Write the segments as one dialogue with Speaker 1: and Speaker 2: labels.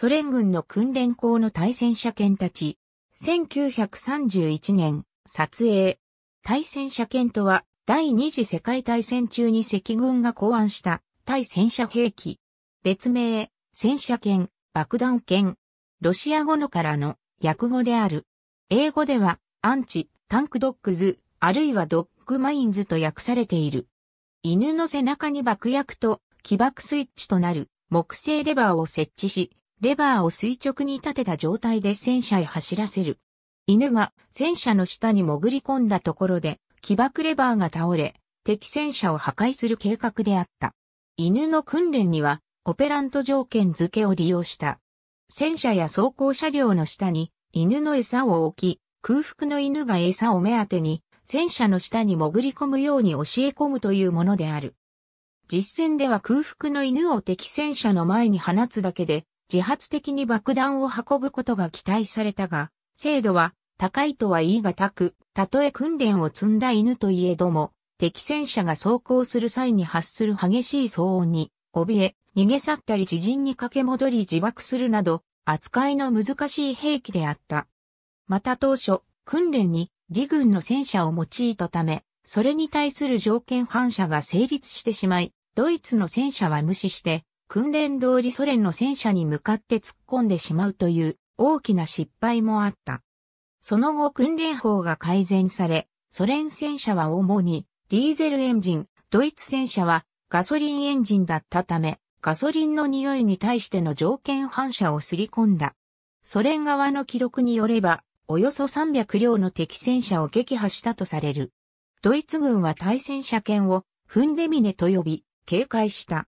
Speaker 1: ソ連軍の訓練校の対戦車犬たち。1931年、撮影。対戦車犬とは、第二次世界大戦中に赤軍が考案した対戦車兵器。別名、戦車犬、爆弾犬。ロシア語のからの訳語である。英語では、アンチ、タンクドッグズ、あるいはドッグマインズと訳されている。犬の背中に爆薬と起爆スイッチとなる木製レバーを設置し、レバーを垂直に立てた状態で戦車へ走らせる。犬が戦車の下に潜り込んだところで、起爆レバーが倒れ、敵戦車を破壊する計画であった。犬の訓練には、オペラント条件付けを利用した。戦車や装甲車両の下に犬の餌を置き、空腹の犬が餌を目当てに、戦車の下に潜り込むように教え込むというものである。実戦では空腹の犬を敵戦車の前に放つだけで、自発的に爆弾を運ぶことが期待されたが、精度は高いとは言い難く、たとえ訓練を積んだ犬といえども、敵戦車が走行する際に発する激しい騒音に、怯え、逃げ去ったり知人に駆け戻り自爆するなど、扱いの難しい兵器であった。また当初、訓練に自軍の戦車を用いたため、それに対する条件反射が成立してしまい、ドイツの戦車は無視して、訓練通りソ連の戦車に向かって突っ込んでしまうという大きな失敗もあった。その後訓練法が改善され、ソ連戦車は主にディーゼルエンジン、ドイツ戦車はガソリンエンジンだったため、ガソリンの匂いに対しての条件反射をすり込んだ。ソ連側の記録によれば、およそ300両の敵戦車を撃破したとされる。ドイツ軍は対戦車犬をフンデミネと呼び、警戒した。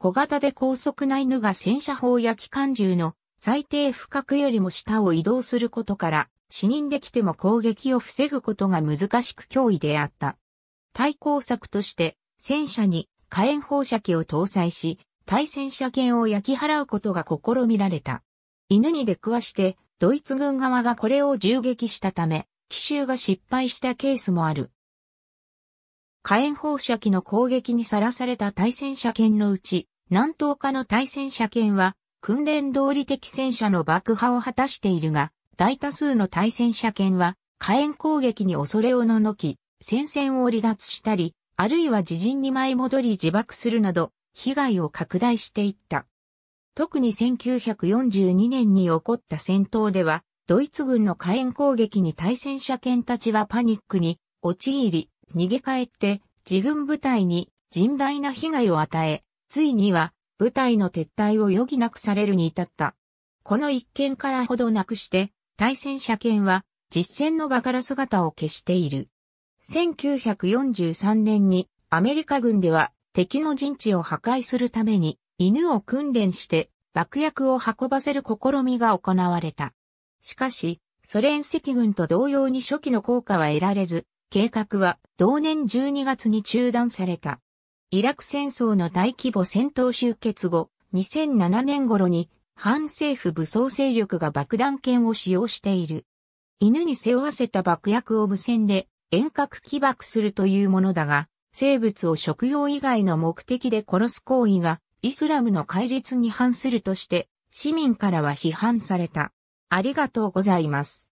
Speaker 1: 小型で高速な犬が戦車砲や機関銃の最低不覚よりも下を移動することから、死任できても攻撃を防ぐことが難しく脅威であった。対抗策として、戦車に火炎放射器を搭載し、対戦車剣を焼き払うことが試みられた。犬に出くわして、ドイツ軍側がこれを銃撃したため、奇襲が失敗したケースもある。火炎放射器の攻撃にさらされた対戦車犬のうち、南東化の対戦車犬は、訓練通り的戦車の爆破を果たしているが、大多数の対戦車犬は、火炎攻撃に恐れをののき、戦線を離脱したり、あるいは自陣に舞い戻り自爆するなど、被害を拡大していった。特に1942年に起こった戦闘では、ドイツ軍の火炎攻撃に対戦車犬たちはパニックに陥り、逃げ帰って自軍部隊に甚大な被害を与え、ついには部隊の撤退を余儀なくされるに至った。この一件からほどなくして、対戦車検は実戦の場から姿を消している。1943年にアメリカ軍では敵の陣地を破壊するために犬を訓練して爆薬を運ばせる試みが行われた。しかし、ソ連赤軍と同様に初期の効果は得られず、計画は同年12月に中断された。イラク戦争の大規模戦闘終結後、2007年頃に反政府武装勢力が爆弾剣を使用している。犬に背負わせた爆薬を無線で遠隔起爆するというものだが、生物を食用以外の目的で殺す行為がイスラムの戒律に反するとして市民からは批判された。ありがとうございます。